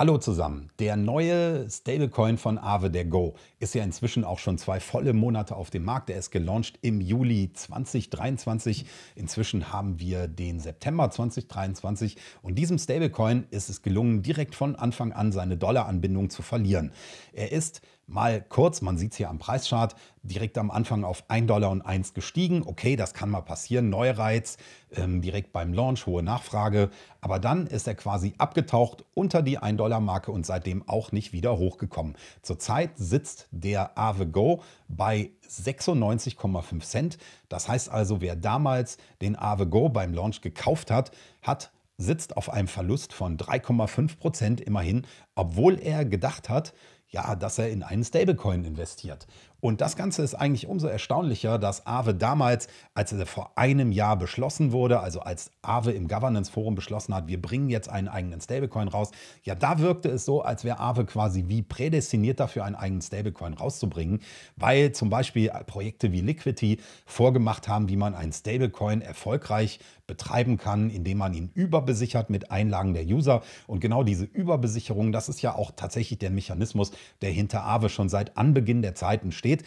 Hallo zusammen. Der neue Stablecoin von Aave, der Go, ist ja inzwischen auch schon zwei volle Monate auf dem Markt. Er ist gelauncht im Juli 2023. Inzwischen haben wir den September 2023 und diesem Stablecoin ist es gelungen, direkt von Anfang an seine Dollaranbindung zu verlieren. Er ist mal kurz, man sieht es hier am Preisschart, direkt am Anfang auf 1,01 Dollar gestiegen. Okay, das kann mal passieren, Neureiz, ähm, direkt beim Launch, hohe Nachfrage. Aber dann ist er quasi abgetaucht unter die 1 Dollar Marke und seitdem auch nicht wieder hochgekommen. Zurzeit sitzt der AveGo bei 96,5 Cent. Das heißt also, wer damals den AveGo beim Launch gekauft hat, hat sitzt auf einem Verlust von 3,5 Prozent immerhin, obwohl er gedacht hat, ja, dass er in einen Stablecoin investiert. Und das Ganze ist eigentlich umso erstaunlicher, dass Aave damals, als er vor einem Jahr beschlossen wurde, also als Aave im Governance Forum beschlossen hat, wir bringen jetzt einen eigenen Stablecoin raus, ja, da wirkte es so, als wäre Aave quasi wie prädestiniert dafür, einen eigenen Stablecoin rauszubringen, weil zum Beispiel Projekte wie Liquidity vorgemacht haben, wie man einen Stablecoin erfolgreich betreiben kann, indem man ihn überbesichert mit Einlagen der User. Und genau diese Überbesicherung, das ist ja auch tatsächlich der Mechanismus, der hinter Aave schon seit Anbeginn der Zeiten steht steht.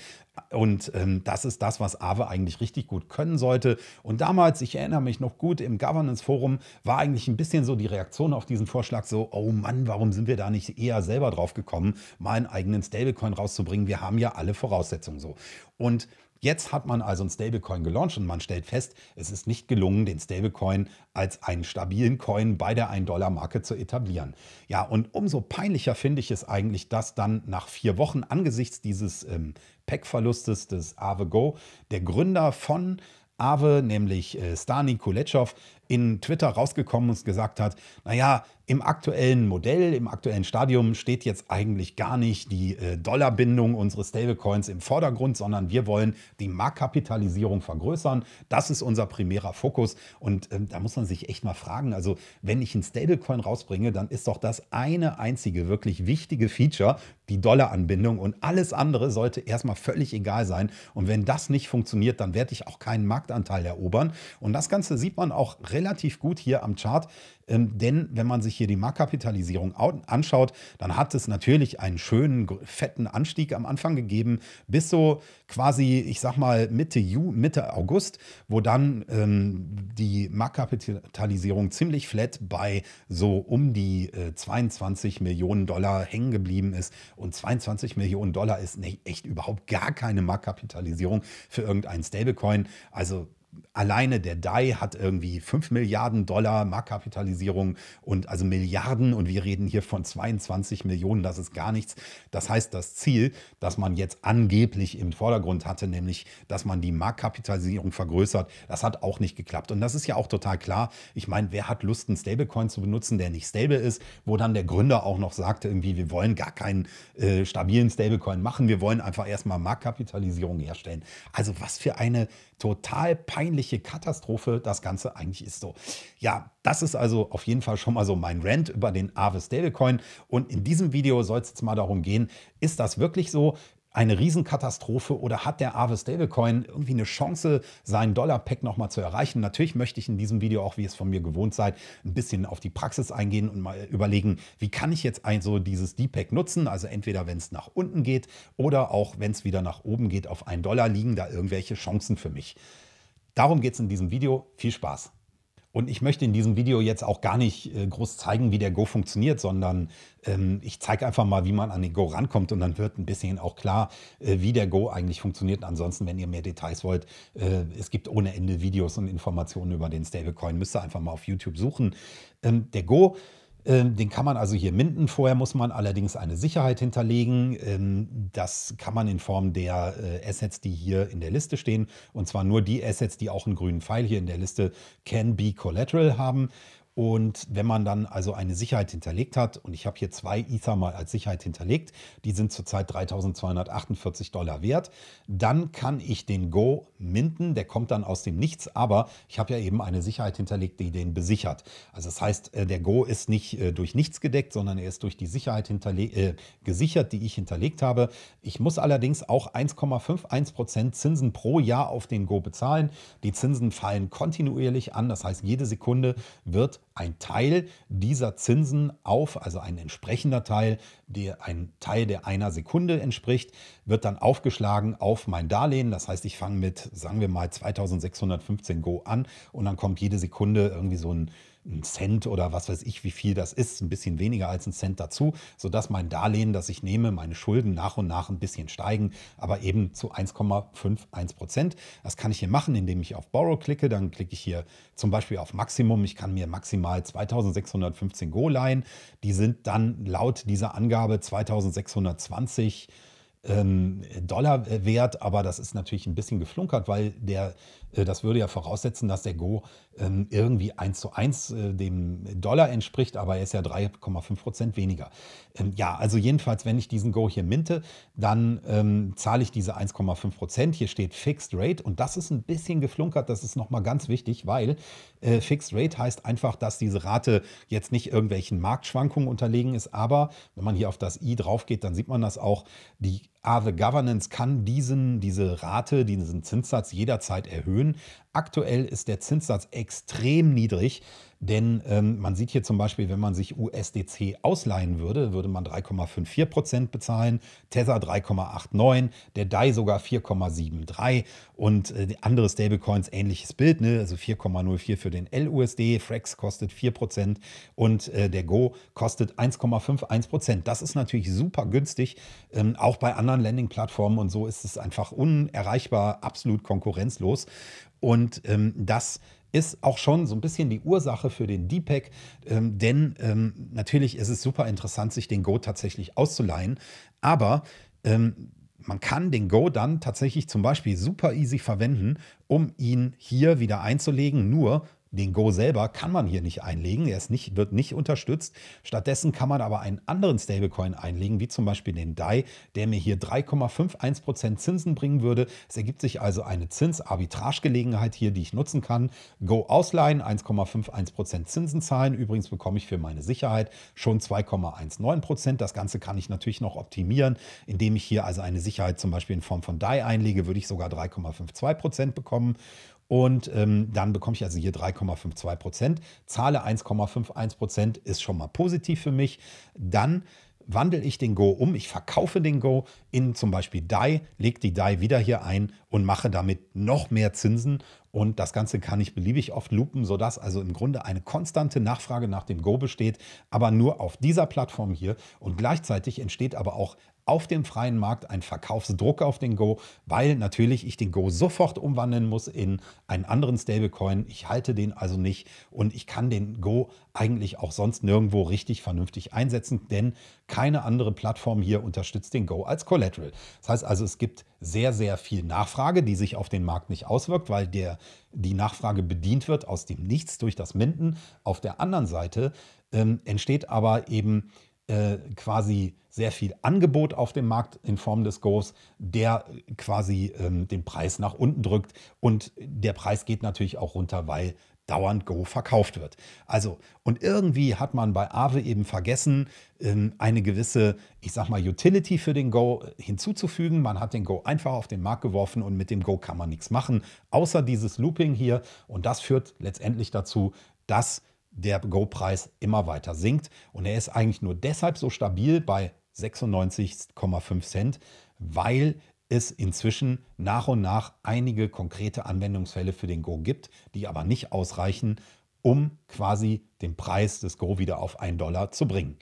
Und ähm, das ist das, was Aave eigentlich richtig gut können sollte. Und damals, ich erinnere mich noch gut, im Governance Forum war eigentlich ein bisschen so die Reaktion auf diesen Vorschlag so, oh Mann, warum sind wir da nicht eher selber drauf gekommen, mal einen eigenen Stablecoin rauszubringen? Wir haben ja alle Voraussetzungen so. Und Jetzt hat man also einen Stablecoin gelauncht und man stellt fest, es ist nicht gelungen, den Stablecoin als einen stabilen Coin bei der 1-Dollar-Marke zu etablieren. Ja, und umso peinlicher finde ich es eigentlich, dass dann nach vier Wochen angesichts dieses ähm, Pack-Verlustes des AveGo der Gründer von Aave, nämlich äh, Stani Kuletschow, in Twitter rausgekommen und gesagt hat, naja, im aktuellen Modell, im aktuellen Stadium steht jetzt eigentlich gar nicht die äh, Dollarbindung unseres Stablecoins im Vordergrund, sondern wir wollen die Marktkapitalisierung vergrößern. Das ist unser primärer Fokus. Und ähm, da muss man sich echt mal fragen, also wenn ich ein Stablecoin rausbringe, dann ist doch das eine einzige wirklich wichtige Feature, die Dollaranbindung. Und alles andere sollte erstmal völlig egal sein. Und wenn das nicht funktioniert, dann werde ich auch keinen Marktanteil erobern. Und das Ganze sieht man auch relativ gut hier am Chart. Ähm, denn wenn man sich hier die Marktkapitalisierung anschaut, dann hat es natürlich einen schönen, fetten Anstieg am Anfang gegeben, bis so quasi, ich sag mal, Mitte, Ju Mitte August, wo dann ähm, die Marktkapitalisierung ziemlich flat bei so um die äh, 22 Millionen Dollar hängen geblieben ist. Und 22 Millionen Dollar ist ne-, echt überhaupt gar keine Marktkapitalisierung für irgendeinen Stablecoin. Also alleine der DAI hat irgendwie 5 Milliarden Dollar Marktkapitalisierung und also Milliarden und wir reden hier von 22 Millionen, das ist gar nichts. Das heißt, das Ziel, das man jetzt angeblich im Vordergrund hatte, nämlich, dass man die Marktkapitalisierung vergrößert, das hat auch nicht geklappt. Und das ist ja auch total klar. Ich meine, wer hat Lust, einen Stablecoin zu benutzen, der nicht stable ist, wo dann der Gründer auch noch sagte, irgendwie, wir wollen gar keinen äh, stabilen Stablecoin machen, wir wollen einfach erstmal Marktkapitalisierung herstellen. Also was für eine total peinliche peinliche Katastrophe das Ganze eigentlich ist so. Ja, das ist also auf jeden Fall schon mal so mein Rant über den Aave Stablecoin. Und in diesem Video soll es jetzt mal darum gehen, ist das wirklich so? eine Riesenkatastrophe oder hat der Aave Stablecoin irgendwie eine Chance, seinen Dollar-Pack nochmal zu erreichen? Natürlich möchte ich in diesem Video auch, wie es von mir gewohnt seid, ein bisschen auf die Praxis eingehen und mal überlegen, wie kann ich jetzt also dieses D-Pack nutzen? Also entweder, wenn es nach unten geht oder auch, wenn es wieder nach oben geht, auf einen Dollar liegen da irgendwelche Chancen für mich. Darum geht es in diesem Video. Viel Spaß! Und ich möchte in diesem Video jetzt auch gar nicht äh, groß zeigen, wie der Go funktioniert, sondern ähm, ich zeige einfach mal, wie man an den Go rankommt und dann wird ein bisschen auch klar, äh, wie der Go eigentlich funktioniert. Ansonsten, wenn ihr mehr Details wollt, äh, es gibt ohne Ende Videos und Informationen über den Stablecoin. Müsst ihr einfach mal auf YouTube suchen. Ähm, der Go ähm, den kann man also hier minden. Vorher muss man allerdings eine Sicherheit hinterlegen. Ähm, das kann man in Form der äh, Assets, die hier in der Liste stehen, und zwar nur die Assets, die auch einen grünen Pfeil hier in der Liste Can Be Collateral haben. Und wenn man dann also eine Sicherheit hinterlegt hat, und ich habe hier zwei Ether mal als Sicherheit hinterlegt, die sind zurzeit 3.248 Dollar wert, dann kann ich den Go minden, der kommt dann aus dem Nichts, aber ich habe ja eben eine Sicherheit hinterlegt, die den besichert. Also das heißt, äh, der Go ist nicht äh, durch nichts gedeckt, sondern er ist durch die Sicherheit äh, gesichert, die ich hinterlegt habe. Ich muss allerdings auch 1,51% Zinsen pro Jahr auf den Go bezahlen. Die Zinsen fallen kontinuierlich an, das heißt jede Sekunde wird ein Teil dieser Zinsen auf, also ein entsprechender Teil, der, ein Teil, der einer Sekunde entspricht, wird dann aufgeschlagen auf mein Darlehen. Das heißt, ich fange mit, sagen wir mal, 2615 Go an und dann kommt jede Sekunde irgendwie so ein ein Cent oder was weiß ich, wie viel das ist, ein bisschen weniger als ein Cent dazu, sodass mein Darlehen, das ich nehme, meine Schulden nach und nach ein bisschen steigen, aber eben zu 1,51 Prozent. Das kann ich hier machen, indem ich auf Borrow klicke. Dann klicke ich hier zum Beispiel auf Maximum. Ich kann mir maximal 2615 Go leihen. Die sind dann laut dieser Angabe 2620 ähm, Dollar äh, wert, aber das ist natürlich ein bisschen geflunkert, weil der äh, das würde ja voraussetzen, dass der Go ähm, irgendwie 1 zu 1 äh, dem Dollar entspricht, aber er ist ja 3,5 Prozent weniger. Ähm, ja, also jedenfalls, wenn ich diesen Go hier minte, dann ähm, zahle ich diese 1,5 Prozent. Hier steht Fixed Rate und das ist ein bisschen geflunkert, das ist nochmal ganz wichtig, weil äh, Fixed Rate heißt einfach, dass diese Rate jetzt nicht irgendwelchen Marktschwankungen unterlegen ist, aber wenn man hier auf das i drauf geht, dann sieht man das auch, die Ah, The Governance kann diesen, diese Rate, diesen Zinssatz jederzeit erhöhen. Aktuell ist der Zinssatz extrem niedrig. Denn ähm, man sieht hier zum Beispiel, wenn man sich USDC ausleihen würde, würde man 3,54 bezahlen, Tether 3,89, der DAI sogar 4,73 und äh, andere Stablecoins ähnliches Bild, ne? also 4,04 für den LUSD, Frax kostet 4 und äh, der Go kostet 1,51 Das ist natürlich super günstig, ähm, auch bei anderen Landing-Plattformen und so ist es einfach unerreichbar, absolut konkurrenzlos. Und ähm, das ist auch schon so ein bisschen die Ursache für den Deepak, ähm, denn ähm, natürlich ist es super interessant, sich den Go tatsächlich auszuleihen, aber ähm, man kann den Go dann tatsächlich zum Beispiel super easy verwenden, um ihn hier wieder einzulegen. Nur den Go selber kann man hier nicht einlegen, er ist nicht, wird nicht unterstützt. Stattdessen kann man aber einen anderen Stablecoin einlegen, wie zum Beispiel den DAI, der mir hier 3,51% Zinsen bringen würde. Es ergibt sich also eine Zinsarbitrage-Gelegenheit hier, die ich nutzen kann. Go ausleihen, 1,51% Zinsen zahlen. Übrigens bekomme ich für meine Sicherheit schon 2,19%. Das Ganze kann ich natürlich noch optimieren, indem ich hier also eine Sicherheit zum Beispiel in Form von DAI einlege, würde ich sogar 3,52% bekommen. Und ähm, dann bekomme ich also hier 3,52 Prozent. Zahle 1,51 Prozent ist schon mal positiv für mich. Dann wandle ich den Go um, ich verkaufe den Go in zum Beispiel DAI, lege die DAI wieder hier ein und mache damit noch mehr Zinsen. Und das Ganze kann ich beliebig oft loopen, sodass also im Grunde eine konstante Nachfrage nach dem Go besteht, aber nur auf dieser Plattform hier. Und gleichzeitig entsteht aber auch auf dem freien Markt einen Verkaufsdruck auf den Go, weil natürlich ich den Go sofort umwandeln muss in einen anderen Stablecoin. Ich halte den also nicht und ich kann den Go eigentlich auch sonst nirgendwo richtig vernünftig einsetzen, denn keine andere Plattform hier unterstützt den Go als Collateral. Das heißt also, es gibt sehr, sehr viel Nachfrage, die sich auf den Markt nicht auswirkt, weil der, die Nachfrage bedient wird aus dem Nichts durch das Minden. Auf der anderen Seite ähm, entsteht aber eben äh, quasi sehr viel Angebot auf dem Markt in Form des Goes, der quasi ähm, den Preis nach unten drückt. Und der Preis geht natürlich auch runter, weil dauernd Go verkauft wird. Also, und irgendwie hat man bei Aave eben vergessen, ähm, eine gewisse, ich sag mal, Utility für den Go hinzuzufügen. Man hat den Go einfach auf den Markt geworfen und mit dem Go kann man nichts machen, außer dieses Looping hier. Und das führt letztendlich dazu, dass der Go-Preis immer weiter sinkt. Und er ist eigentlich nur deshalb so stabil bei 96,5 Cent, weil es inzwischen nach und nach einige konkrete Anwendungsfälle für den Go gibt, die aber nicht ausreichen, um quasi den Preis des Go wieder auf 1 Dollar zu bringen.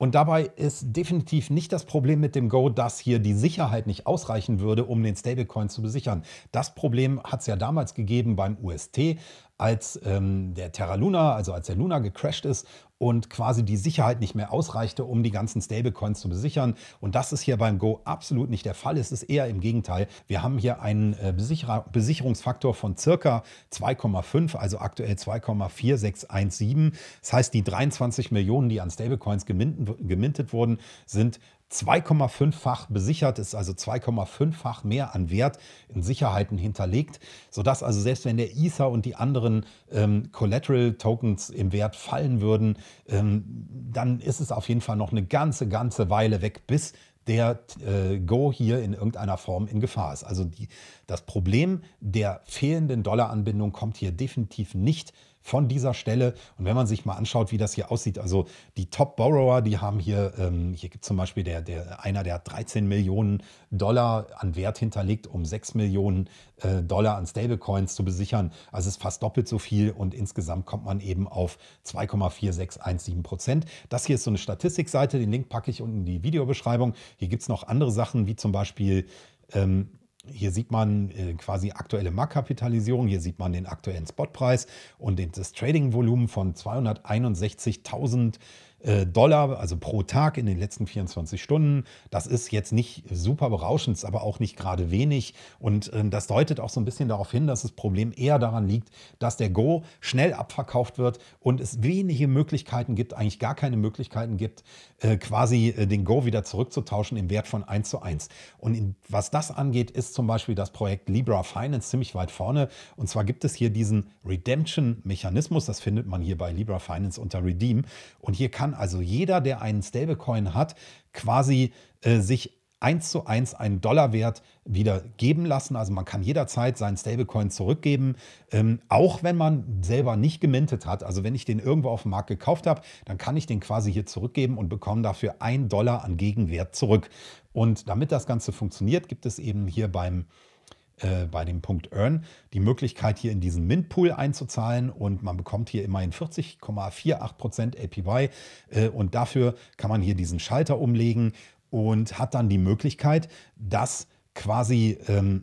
Und dabei ist definitiv nicht das Problem mit dem Go, dass hier die Sicherheit nicht ausreichen würde, um den Stablecoin zu besichern. Das Problem hat es ja damals gegeben beim UST, als ähm, der Terra Luna, also als der Luna gecrashed ist und quasi die Sicherheit nicht mehr ausreichte, um die ganzen Stablecoins zu besichern. Und das ist hier beim Go absolut nicht der Fall. Es ist eher im Gegenteil. Wir haben hier einen äh, Besicherungsfaktor von circa 2,5, also aktuell 2,4617. Das heißt, die 23 Millionen, die an Stablecoins gemintet wurden, sind 2,5-fach besichert ist, also 2,5-fach mehr an Wert in Sicherheiten hinterlegt, sodass also selbst wenn der Ether und die anderen ähm, Collateral-Tokens im Wert fallen würden, ähm, dann ist es auf jeden Fall noch eine ganze, ganze Weile weg, bis der äh, Go hier in irgendeiner Form in Gefahr ist. Also die, das Problem der fehlenden Dollaranbindung kommt hier definitiv nicht von dieser Stelle. Und wenn man sich mal anschaut, wie das hier aussieht, also die Top-Borrower, die haben hier, ähm, hier gibt es zum Beispiel der, der, einer, der hat 13 Millionen Dollar an Wert hinterlegt, um 6 Millionen äh, Dollar an Stablecoins zu besichern. Also es ist fast doppelt so viel und insgesamt kommt man eben auf 2,4617 Prozent. Das hier ist so eine Statistikseite, den Link packe ich unten in die Videobeschreibung. Hier gibt es noch andere Sachen, wie zum Beispiel ähm, hier sieht man äh, quasi aktuelle Marktkapitalisierung, hier sieht man den aktuellen Spotpreis und das Tradingvolumen von 261.000 äh, Dollar, also pro Tag in den letzten 24 Stunden. Das ist jetzt nicht super berauschend, ist aber auch nicht gerade wenig. Und ähm, das deutet auch so ein bisschen darauf hin, dass das Problem eher daran liegt, dass der Go schnell abverkauft wird und es wenige Möglichkeiten gibt, eigentlich gar keine Möglichkeiten gibt, äh, quasi äh, den Go wieder zurückzutauschen im Wert von 1 zu 1. Und was das angeht, ist zum Beispiel das Projekt Libra Finance ziemlich weit vorne. Und zwar gibt es hier diesen Redemption-Mechanismus. Das findet man hier bei Libra Finance unter Redeem. Und hier kann kann also jeder, der einen Stablecoin hat, quasi äh, sich eins zu eins einen Dollarwert wieder geben lassen. Also man kann jederzeit seinen Stablecoin zurückgeben, ähm, auch wenn man selber nicht gemintet hat. Also wenn ich den irgendwo auf dem Markt gekauft habe, dann kann ich den quasi hier zurückgeben und bekomme dafür einen Dollar an Gegenwert zurück. Und damit das Ganze funktioniert, gibt es eben hier beim äh, bei dem Punkt Earn die Möglichkeit, hier in diesen Mint-Pool einzuzahlen und man bekommt hier immerhin 40,48% APY äh, und dafür kann man hier diesen Schalter umlegen und hat dann die Möglichkeit, dass quasi ähm,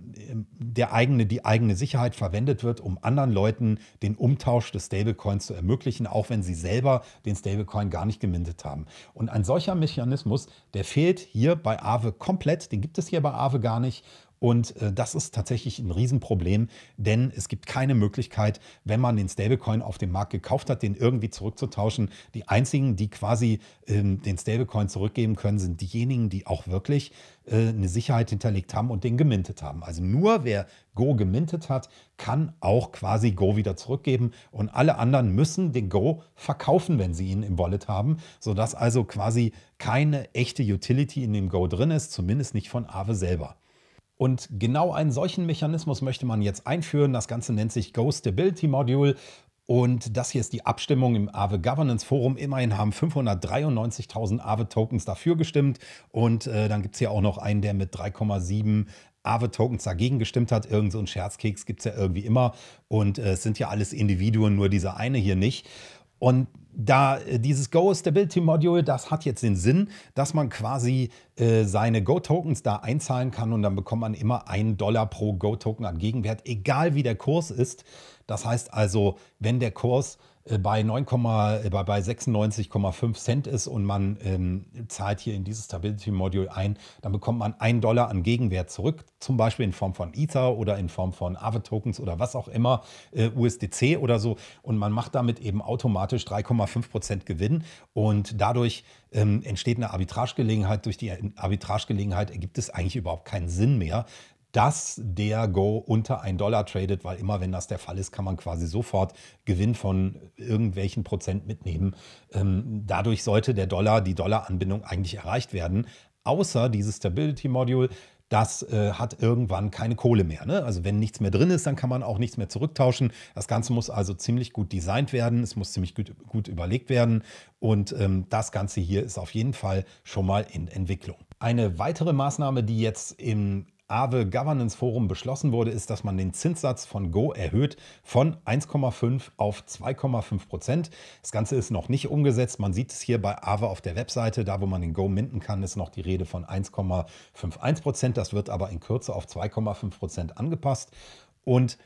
der eigene, die eigene Sicherheit verwendet wird, um anderen Leuten den Umtausch des Stablecoins zu ermöglichen, auch wenn sie selber den Stablecoin gar nicht gemintet haben. Und ein solcher Mechanismus, der fehlt hier bei Aave komplett, den gibt es hier bei Aave gar nicht. Und äh, das ist tatsächlich ein Riesenproblem, denn es gibt keine Möglichkeit, wenn man den Stablecoin auf dem Markt gekauft hat, den irgendwie zurückzutauschen. Die einzigen, die quasi ähm, den Stablecoin zurückgeben können, sind diejenigen, die auch wirklich äh, eine Sicherheit hinterlegt haben und den gemintet haben. Also nur wer Go gemintet hat, kann auch quasi Go wieder zurückgeben und alle anderen müssen den Go verkaufen, wenn sie ihn im Wallet haben, sodass also quasi keine echte Utility in dem Go drin ist, zumindest nicht von Aave selber. Und genau einen solchen Mechanismus möchte man jetzt einführen. Das Ganze nennt sich Go Stability Module. Und das hier ist die Abstimmung im Aave Governance Forum. Immerhin haben 593.000 Aave Tokens dafür gestimmt. Und äh, dann gibt es hier auch noch einen, der mit 3,7 Aave Tokens dagegen gestimmt hat. Irgend so ein Scherzkeks gibt es ja irgendwie immer. Und äh, es sind ja alles Individuen, nur dieser eine hier nicht. Und da äh, dieses Go Stability Module, das hat jetzt den Sinn, dass man quasi äh, seine Go Tokens da einzahlen kann und dann bekommt man immer einen Dollar pro Go Token an Gegenwert, egal wie der Kurs ist. Das heißt also, wenn der Kurs äh, bei, 9, äh, bei, bei 96,5 Cent ist und man ähm, zahlt hier in dieses stability Module ein, dann bekommt man einen Dollar an Gegenwert zurück, zum Beispiel in Form von Ether oder in Form von Aave tokens oder was auch immer, äh, USDC oder so. Und man macht damit eben automatisch 3,5 Prozent Gewinn und dadurch ähm, entsteht eine Arbitragegelegenheit. Durch die Arbitragegelegenheit ergibt es eigentlich überhaupt keinen Sinn mehr, dass der Go unter 1 Dollar tradet, weil immer wenn das der Fall ist, kann man quasi sofort Gewinn von irgendwelchen Prozent mitnehmen. Ähm, dadurch sollte der Dollar, die Dollaranbindung eigentlich erreicht werden. Außer dieses Stability Module, das äh, hat irgendwann keine Kohle mehr. Ne? Also wenn nichts mehr drin ist, dann kann man auch nichts mehr zurücktauschen. Das Ganze muss also ziemlich gut designt werden, es muss ziemlich gut, gut überlegt werden und ähm, das Ganze hier ist auf jeden Fall schon mal in Entwicklung. Eine weitere Maßnahme, die jetzt im Aave Governance Forum beschlossen wurde, ist, dass man den Zinssatz von Go erhöht von 1,5 auf 2,5 Prozent. Das Ganze ist noch nicht umgesetzt. Man sieht es hier bei Aave auf der Webseite. Da, wo man den Go minden kann, ist noch die Rede von 1,51 Prozent. Das wird aber in Kürze auf 2,5 Prozent angepasst. Und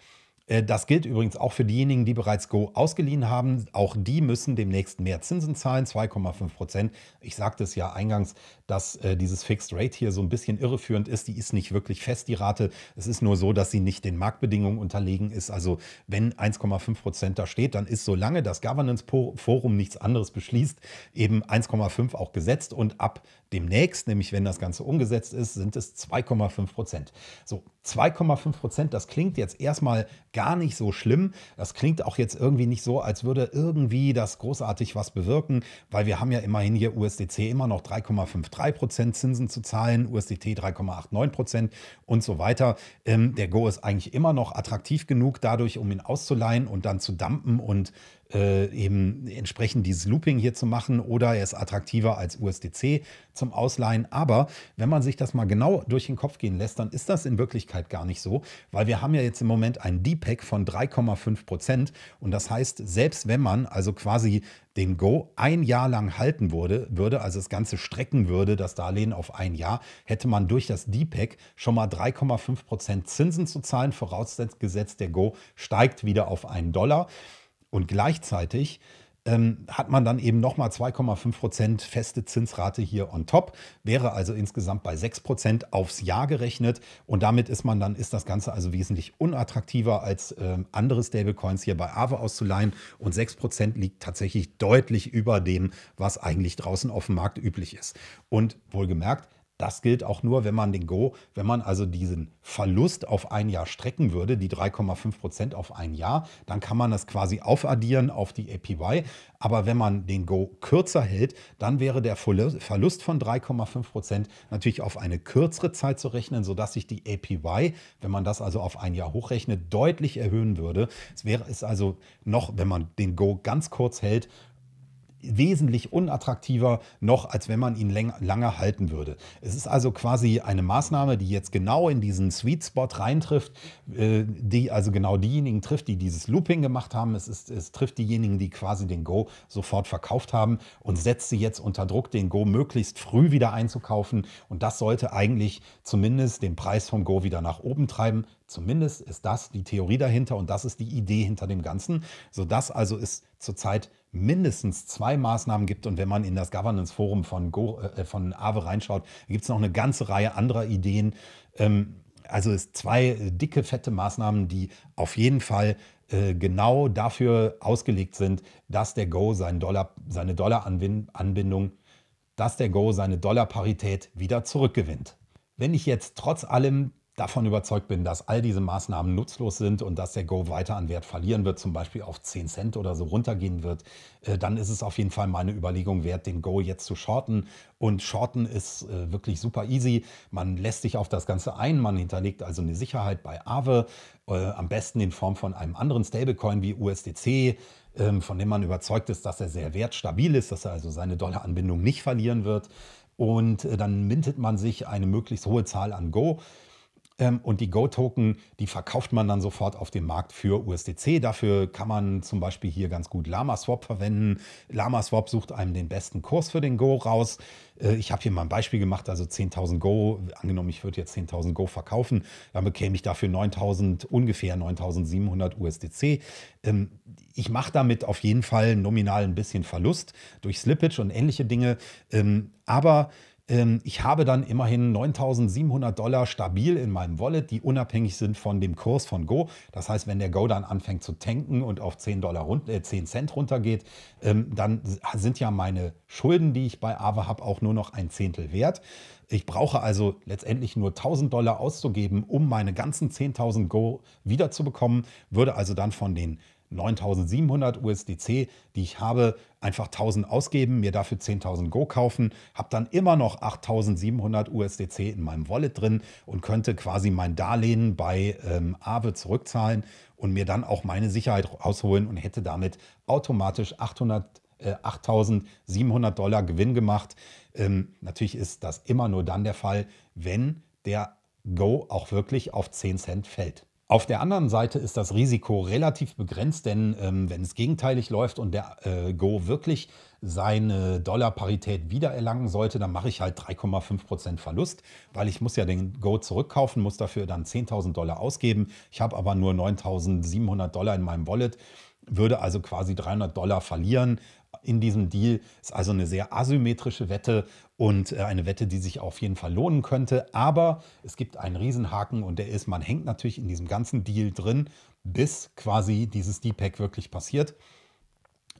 äh, das gilt übrigens auch für diejenigen, die bereits Go ausgeliehen haben. Auch die müssen demnächst mehr Zinsen zahlen, 2,5 Prozent. Ich sagte es ja eingangs, dass äh, dieses Fixed Rate hier so ein bisschen irreführend ist. Die ist nicht wirklich fest, die Rate. Es ist nur so, dass sie nicht den Marktbedingungen unterlegen ist. Also wenn 1,5 Prozent da steht, dann ist, solange das Governance Forum nichts anderes beschließt, eben 1,5 auch gesetzt und ab Demnächst, nämlich wenn das Ganze umgesetzt ist, sind es 2,5 Prozent. So, 2,5 Prozent, das klingt jetzt erstmal gar nicht so schlimm. Das klingt auch jetzt irgendwie nicht so, als würde irgendwie das großartig was bewirken, weil wir haben ja immerhin hier USDC immer noch 3,53 Prozent Zinsen zu zahlen, USDT 3,89 Prozent und so weiter. Ähm, der Go ist eigentlich immer noch attraktiv genug dadurch, um ihn auszuleihen und dann zu dumpen und äh, eben entsprechend dieses Looping hier zu machen oder er ist attraktiver als USDC zum Ausleihen. Aber wenn man sich das mal genau durch den Kopf gehen lässt, dann ist das in Wirklichkeit gar nicht so, weil wir haben ja jetzt im Moment ein D-Pack von 3,5 Prozent und das heißt, selbst wenn man also quasi den Go ein Jahr lang halten würde, würde, also das Ganze strecken würde, das Darlehen auf ein Jahr, hätte man durch das D-Pack schon mal 3,5% Prozent Zinsen zu zahlen, vorausgesetzt der Go steigt wieder auf einen Dollar. Und gleichzeitig ähm, hat man dann eben nochmal 2,5 feste Zinsrate hier on top, wäre also insgesamt bei 6 aufs Jahr gerechnet und damit ist man dann, ist das Ganze also wesentlich unattraktiver als ähm, andere Stablecoins hier bei Aave auszuleihen und 6 liegt tatsächlich deutlich über dem, was eigentlich draußen auf dem Markt üblich ist. Und wohlgemerkt, das gilt auch nur, wenn man den Go, wenn man also diesen Verlust auf ein Jahr strecken würde, die 3,5 Prozent auf ein Jahr, dann kann man das quasi aufaddieren auf die APY. Aber wenn man den Go kürzer hält, dann wäre der Verlust von 3,5 Prozent natürlich auf eine kürzere Zeit zu rechnen, sodass sich die APY, wenn man das also auf ein Jahr hochrechnet, deutlich erhöhen würde. Es wäre es also noch, wenn man den Go ganz kurz hält, wesentlich unattraktiver noch, als wenn man ihn lange halten würde. Es ist also quasi eine Maßnahme, die jetzt genau in diesen Sweet Spot reintrifft, äh, die also genau diejenigen trifft, die dieses Looping gemacht haben. Es, ist, es trifft diejenigen, die quasi den Go sofort verkauft haben und setzt sie jetzt unter Druck, den Go möglichst früh wieder einzukaufen. Und das sollte eigentlich zumindest den Preis vom Go wieder nach oben treiben. Zumindest ist das die Theorie dahinter und das ist die Idee hinter dem Ganzen, sodass also es zurzeit mindestens zwei Maßnahmen gibt. Und wenn man in das Governance Forum von, Go, äh, von Aave reinschaut, gibt es noch eine ganze Reihe anderer Ideen. Ähm, also es zwei dicke, fette Maßnahmen, die auf jeden Fall äh, genau dafür ausgelegt sind, dass der Go seinen Dollar, seine Dollaranbindung, dass der Go seine Dollarparität wieder zurückgewinnt. Wenn ich jetzt trotz allem davon überzeugt bin, dass all diese Maßnahmen nutzlos sind und dass der Go weiter an Wert verlieren wird, zum Beispiel auf 10 Cent oder so runtergehen wird, äh, dann ist es auf jeden Fall meine Überlegung wert, den Go jetzt zu shorten. Und shorten ist äh, wirklich super easy. Man lässt sich auf das Ganze ein, man hinterlegt also eine Sicherheit bei Aave, äh, am besten in Form von einem anderen Stablecoin wie USDC, ähm, von dem man überzeugt ist, dass er sehr wertstabil ist, dass er also seine Dollaranbindung nicht verlieren wird. Und dann mintet man sich eine möglichst hohe Zahl an Go. Ähm, und die Go-Token, die verkauft man dann sofort auf dem Markt für USDC. Dafür kann man zum Beispiel hier ganz gut LamaSwap verwenden. LamaSwap sucht einem den besten Kurs für den Go raus. Äh, ich habe hier mal ein Beispiel gemacht, also 10.000 Go, angenommen ich würde jetzt 10.000 Go verkaufen, dann bekäme ich dafür 9.000, ungefähr 9.700 USDC. Ähm, ich mache damit auf jeden Fall nominal ein bisschen Verlust durch Slippage und ähnliche Dinge, ähm, aber... Ähm, ich habe dann immerhin 9.700 Dollar stabil in meinem Wallet, die unabhängig sind von dem Kurs von Go. Das heißt, wenn der Go dann anfängt zu tanken und auf 10, Dollar rund, äh, 10 Cent runtergeht, ähm, dann sind ja meine Schulden, die ich bei Aave habe, auch nur noch ein Zehntel wert. Ich brauche also letztendlich nur 1000 Dollar auszugeben, um meine ganzen 10.000 Go wiederzubekommen, würde also dann von den 9700 USDC, die ich habe, einfach 1000 ausgeben, mir dafür 10.000 Go kaufen, habe dann immer noch 8700 USDC in meinem Wallet drin und könnte quasi mein Darlehen bei ähm, Aave zurückzahlen und mir dann auch meine Sicherheit rausholen und hätte damit automatisch 800 8.700 äh, Dollar Gewinn gemacht. Ähm, natürlich ist das immer nur dann der Fall, wenn der Go auch wirklich auf 10 Cent fällt. Auf der anderen Seite ist das Risiko relativ begrenzt, denn ähm, wenn es gegenteilig läuft und der äh, Go wirklich seine Dollarparität wiedererlangen sollte, dann mache ich halt 3,5% Verlust, weil ich muss ja den Go zurückkaufen, muss dafür dann 10.000 Dollar ausgeben. Ich habe aber nur 9.700 Dollar in meinem Wallet, würde also quasi 300 Dollar verlieren in diesem Deal. Ist also eine sehr asymmetrische Wette und äh, eine Wette, die sich auf jeden Fall lohnen könnte. Aber es gibt einen Riesenhaken und der ist, man hängt natürlich in diesem ganzen Deal drin, bis quasi dieses Deepak wirklich passiert.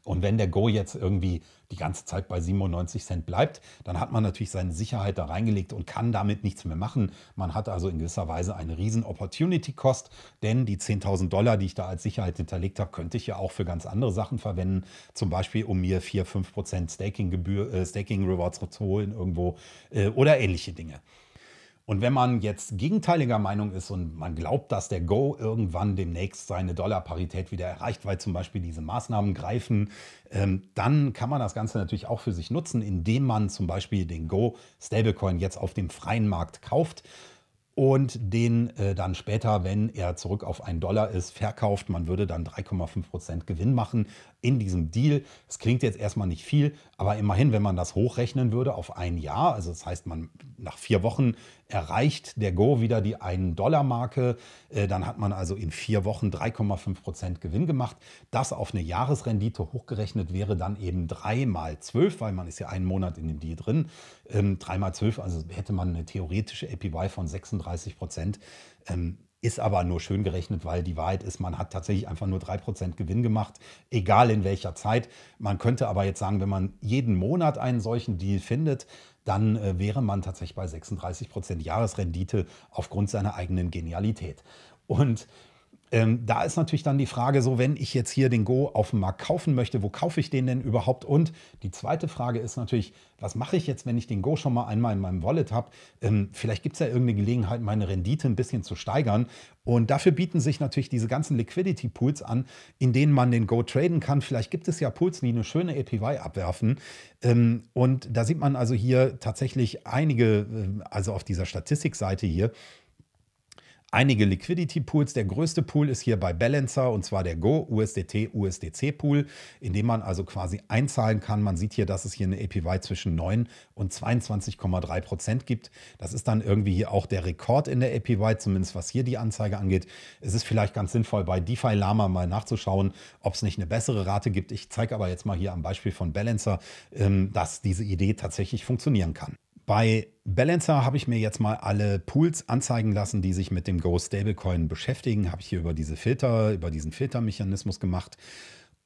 Und wenn der Go jetzt irgendwie die ganze Zeit bei 97 Cent bleibt, dann hat man natürlich seine Sicherheit da reingelegt und kann damit nichts mehr machen. Man hat also in gewisser Weise eine riesen Opportunity-Cost, denn die 10.000 Dollar, die ich da als Sicherheit hinterlegt habe, könnte ich ja auch für ganz andere Sachen verwenden. Zum Beispiel, um mir 4, 5% äh, Staking-Rewards äh, Staking zu holen irgendwo äh, oder ähnliche Dinge. Und wenn man jetzt gegenteiliger Meinung ist und man glaubt, dass der Go irgendwann demnächst seine Dollarparität wieder erreicht, weil zum Beispiel diese Maßnahmen greifen, ähm, dann kann man das Ganze natürlich auch für sich nutzen, indem man zum Beispiel den Go Stablecoin jetzt auf dem freien Markt kauft und den äh, dann später, wenn er zurück auf einen Dollar ist, verkauft. Man würde dann 3,5% Gewinn machen in diesem Deal. Es klingt jetzt erstmal nicht viel, aber immerhin, wenn man das hochrechnen würde auf ein Jahr, also das heißt, man nach vier Wochen erreicht der Go wieder die 1-Dollar-Marke. Äh, dann hat man also in vier Wochen 3,5 Prozent Gewinn gemacht. Das auf eine Jahresrendite hochgerechnet wäre dann eben 3 mal 12, weil man ist ja einen Monat in dem Deal drin. 3 mal 12, also hätte man eine theoretische APY von 36 Prozent. Ähm, ist aber nur schön gerechnet, weil die Wahrheit ist, man hat tatsächlich einfach nur 3% Gewinn gemacht, egal in welcher Zeit. Man könnte aber jetzt sagen, wenn man jeden Monat einen solchen Deal findet, dann äh, wäre man tatsächlich bei 36 Prozent Jahresrendite aufgrund seiner eigenen Genialität. Und ähm, da ist natürlich dann die Frage so, wenn ich jetzt hier den Go auf dem Markt kaufen möchte, wo kaufe ich den denn überhaupt? Und die zweite Frage ist natürlich, was mache ich jetzt, wenn ich den Go schon mal einmal in meinem Wallet habe? Ähm, vielleicht gibt es ja irgendeine Gelegenheit, meine Rendite ein bisschen zu steigern. Und dafür bieten sich natürlich diese ganzen Liquidity Pools an, in denen man den Go traden kann. Vielleicht gibt es ja Pools, die eine schöne APY abwerfen. Ähm, und da sieht man also hier tatsächlich einige, ähm, also auf dieser Statistikseite hier, einige Liquidity-Pools. Der größte Pool ist hier bei Balancer und zwar der Go USDT USDC Pool, in dem man also quasi einzahlen kann. Man sieht hier, dass es hier eine APY zwischen 9 und 22,3 Prozent gibt. Das ist dann irgendwie hier auch der Rekord in der APY, zumindest was hier die Anzeige angeht. Es ist vielleicht ganz sinnvoll, bei DeFi Lama mal nachzuschauen, ob es nicht eine bessere Rate gibt. Ich zeige aber jetzt mal hier am Beispiel von Balancer, ähm, dass diese Idee tatsächlich funktionieren kann. Bei Balancer habe ich mir jetzt mal alle Pools anzeigen lassen, die sich mit dem Go Stablecoin beschäftigen. Habe ich hier über diese Filter, über diesen Filtermechanismus gemacht.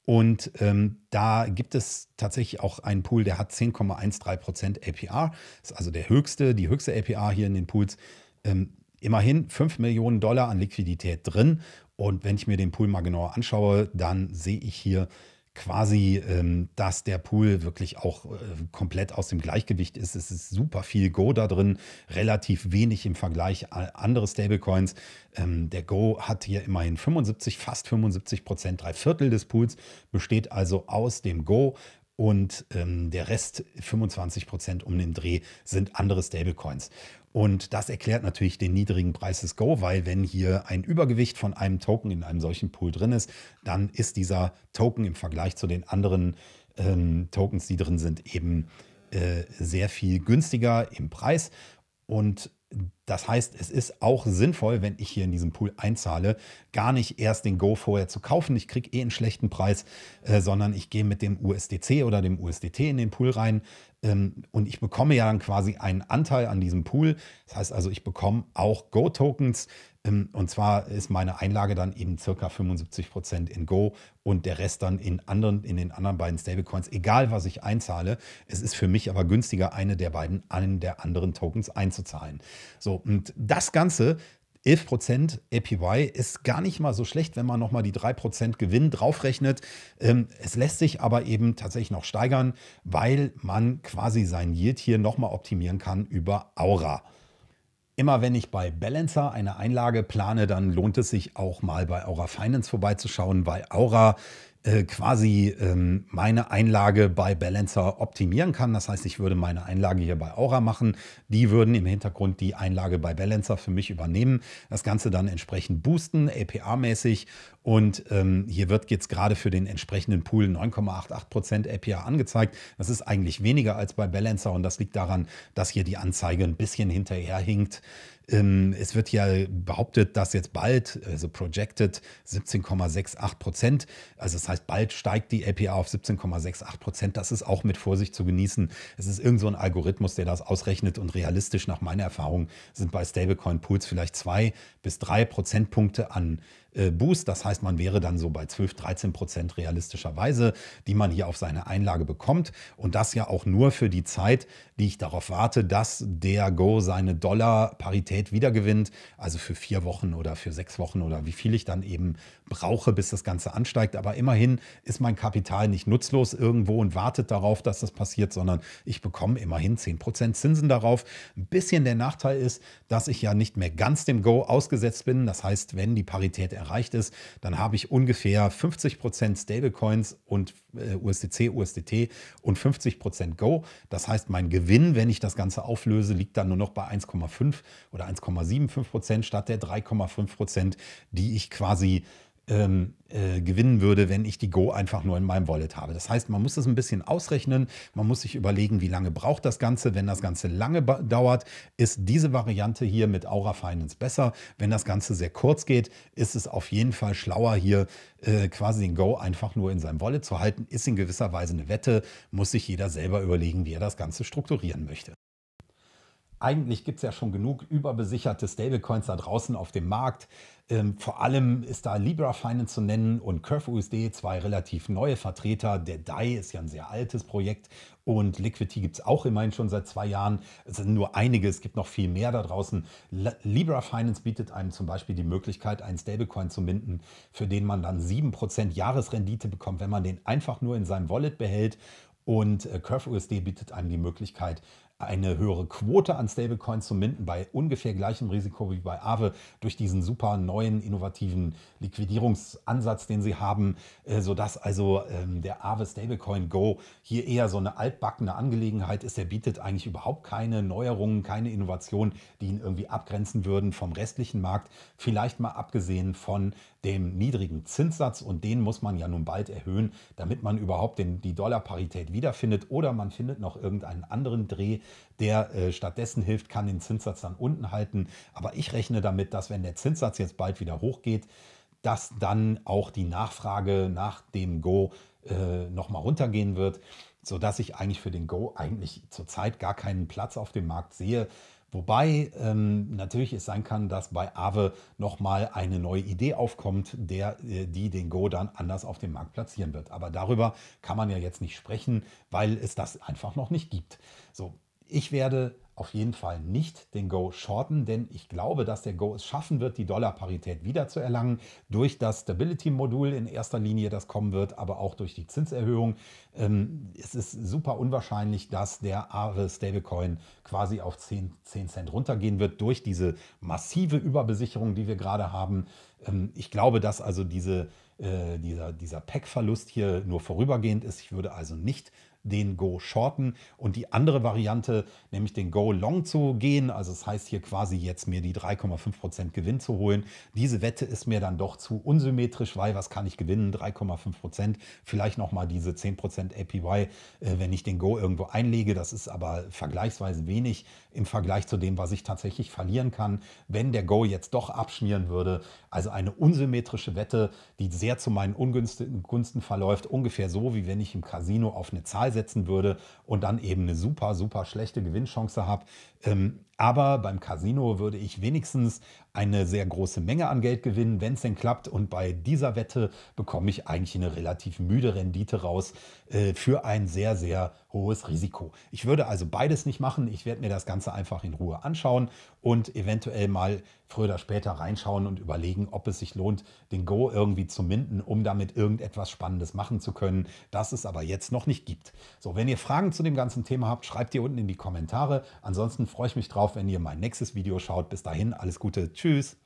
Und ähm, da gibt es tatsächlich auch einen Pool, der hat 10,13% APR. Das ist also der höchste, die höchste APR hier in den Pools. Ähm, immerhin 5 Millionen Dollar an Liquidität drin. Und wenn ich mir den Pool mal genauer anschaue, dann sehe ich hier, quasi, ähm, dass der Pool wirklich auch äh, komplett aus dem Gleichgewicht ist. Es ist super viel Go da drin, relativ wenig im Vergleich andere Stablecoins. Ähm, der Go hat hier immerhin 75, fast 75 Prozent, drei Viertel des Pools besteht also aus dem Go und ähm, der Rest 25 Prozent um den Dreh sind andere Stablecoins. Und das erklärt natürlich den niedrigen Preis des Go, weil wenn hier ein Übergewicht von einem Token in einem solchen Pool drin ist, dann ist dieser Token im Vergleich zu den anderen ähm, Tokens, die drin sind, eben äh, sehr viel günstiger im Preis. Und das heißt, es ist auch sinnvoll, wenn ich hier in diesem Pool einzahle, gar nicht erst den Go vorher zu kaufen. Ich kriege eh einen schlechten Preis, äh, sondern ich gehe mit dem USDC oder dem USDT in den Pool rein ähm, und ich bekomme ja dann quasi einen Anteil an diesem Pool. Das heißt also, ich bekomme auch Go-Tokens, ähm, und zwar ist meine Einlage dann eben circa 75% in Go und der Rest dann in, anderen, in den anderen beiden Stablecoins, egal was ich einzahle. Es ist für mich aber günstiger, eine der beiden, einen der anderen Tokens einzuzahlen. So, und das Ganze 11% APY ist gar nicht mal so schlecht, wenn man nochmal die 3% Gewinn draufrechnet. Ähm, es lässt sich aber eben tatsächlich noch steigern, weil man quasi sein Yield hier nochmal optimieren kann über Aura. Immer wenn ich bei Balancer eine Einlage plane, dann lohnt es sich auch mal bei Aura Finance vorbeizuschauen, weil Aura äh, quasi ähm, meine Einlage bei Balancer optimieren kann. Das heißt, ich würde meine Einlage hier bei Aura machen. Die würden im Hintergrund die Einlage bei Balancer für mich übernehmen, das Ganze dann entsprechend boosten, APR-mäßig und ähm, hier wird jetzt gerade für den entsprechenden Pool 9,88% APR angezeigt. Das ist eigentlich weniger als bei Balancer und das liegt daran, dass hier die Anzeige ein bisschen hinterherhinkt. Ähm, es wird ja behauptet, dass jetzt bald, also projected 17,68 also das heißt, bald steigt die APR auf 17,68 Das ist auch mit Vorsicht zu genießen. Es ist irgend so ein Algorithmus, der das ausrechnet und realistisch nach meiner Erfahrung sind bei Stablecoin Pools vielleicht zwei bis drei Prozentpunkte an äh, Boost. Das heißt, heißt, man wäre dann so bei 12, 13 Prozent realistischerweise, die man hier auf seine Einlage bekommt. Und das ja auch nur für die Zeit, die ich darauf warte, dass der Go seine Dollar-Parität wiedergewinnt. Also für vier Wochen oder für sechs Wochen oder wie viel ich dann eben brauche, bis das Ganze ansteigt. Aber immerhin ist mein Kapital nicht nutzlos irgendwo und wartet darauf, dass das passiert, sondern ich bekomme immerhin 10 Prozent Zinsen darauf. Ein bisschen der Nachteil ist, dass ich ja nicht mehr ganz dem Go ausgesetzt bin. Das heißt, wenn die Parität erreicht ist, dann dann habe ich ungefähr 50% Stablecoins und äh, USDC, USDT und 50% Go. Das heißt, mein Gewinn, wenn ich das Ganze auflöse, liegt dann nur noch bei 1,5 oder 1,75% statt der 3,5%, die ich quasi ähm, äh, gewinnen würde, wenn ich die Go einfach nur in meinem Wallet habe. Das heißt, man muss das ein bisschen ausrechnen, man muss sich überlegen, wie lange braucht das Ganze. Wenn das Ganze lange dauert, ist diese Variante hier mit Aura Finance besser. Wenn das Ganze sehr kurz geht, ist es auf jeden Fall schlauer, hier äh, quasi den Go einfach nur in seinem Wallet zu halten. Ist in gewisser Weise eine Wette, muss sich jeder selber überlegen, wie er das Ganze strukturieren möchte eigentlich gibt es ja schon genug überbesicherte Stablecoins da draußen auf dem Markt. Ähm, vor allem ist da Libra Finance zu nennen und CurveUSD, zwei relativ neue Vertreter. Der DAI ist ja ein sehr altes Projekt und Liquidity gibt es auch immerhin schon seit zwei Jahren. Es sind nur einige, es gibt noch viel mehr da draußen. La Libra Finance bietet einem zum Beispiel die Möglichkeit, einen Stablecoin zu minden, für den man dann 7% Jahresrendite bekommt, wenn man den einfach nur in seinem Wallet behält. Und äh, CurveUSD bietet einem die Möglichkeit, eine höhere Quote an Stablecoins zu minden bei ungefähr gleichem Risiko wie bei Aave durch diesen super neuen innovativen Liquidierungsansatz, den sie haben, äh, sodass also ähm, der Aave Stablecoin Go hier eher so eine altbackene Angelegenheit ist. Er bietet eigentlich überhaupt keine Neuerungen, keine Innovationen, die ihn irgendwie abgrenzen würden vom restlichen Markt. Vielleicht mal abgesehen von dem niedrigen Zinssatz und den muss man ja nun bald erhöhen, damit man überhaupt den, die Dollarparität wiederfindet oder man findet noch irgendeinen anderen Dreh, der äh, stattdessen hilft, kann den Zinssatz dann unten halten. Aber ich rechne damit, dass wenn der Zinssatz jetzt bald wieder hochgeht, dass dann auch die Nachfrage nach dem Go äh, nochmal runtergehen wird, sodass ich eigentlich für den Go eigentlich zurzeit gar keinen Platz auf dem Markt sehe. Wobei ähm, natürlich es sein kann, dass bei Aave nochmal eine neue Idee aufkommt, der, äh, die den Go dann anders auf dem Markt platzieren wird. Aber darüber kann man ja jetzt nicht sprechen, weil es das einfach noch nicht gibt. So, ich werde auf jeden Fall nicht den Go shorten, denn ich glaube, dass der Go es schaffen wird, die Dollarparität wieder zu erlangen durch das Stability-Modul in erster Linie, das kommen wird, aber auch durch die Zinserhöhung. Ähm, es ist super unwahrscheinlich, dass der Aave Stablecoin quasi auf 10, 10 Cent runtergehen wird durch diese massive Überbesicherung, die wir gerade haben. Ähm, ich glaube, dass also diese, äh, dieser, dieser Pack-Verlust hier nur vorübergehend ist. Ich würde also nicht den Go shorten und die andere Variante, nämlich den Go long zu gehen, also das heißt hier quasi jetzt mir die 3,5% Gewinn zu holen. Diese Wette ist mir dann doch zu unsymmetrisch, weil was kann ich gewinnen? 3,5%, vielleicht nochmal diese 10% APY, äh, wenn ich den Go irgendwo einlege. Das ist aber vergleichsweise wenig im Vergleich zu dem, was ich tatsächlich verlieren kann, wenn der Go jetzt doch abschmieren würde. Also eine unsymmetrische Wette, die sehr zu meinen ungünstigen Gunsten verläuft, ungefähr so, wie wenn ich im Casino auf eine Zahl setzen würde und dann eben eine super, super schlechte Gewinnchance habe, ähm, aber beim Casino würde ich wenigstens eine sehr große Menge an Geld gewinnen, wenn es denn klappt. Und bei dieser Wette bekomme ich eigentlich eine relativ müde Rendite raus äh, für ein sehr, sehr hohes Risiko. Ich würde also beides nicht machen. Ich werde mir das Ganze einfach in Ruhe anschauen und eventuell mal früher oder später reinschauen und überlegen, ob es sich lohnt, den Go irgendwie zu minden, um damit irgendetwas Spannendes machen zu können, das es aber jetzt noch nicht gibt. So, wenn ihr Fragen zu dem ganzen Thema habt, schreibt ihr unten in die Kommentare. Ansonsten freue ich mich drauf auf, wenn ihr mein nächstes Video schaut. Bis dahin, alles Gute, tschüss.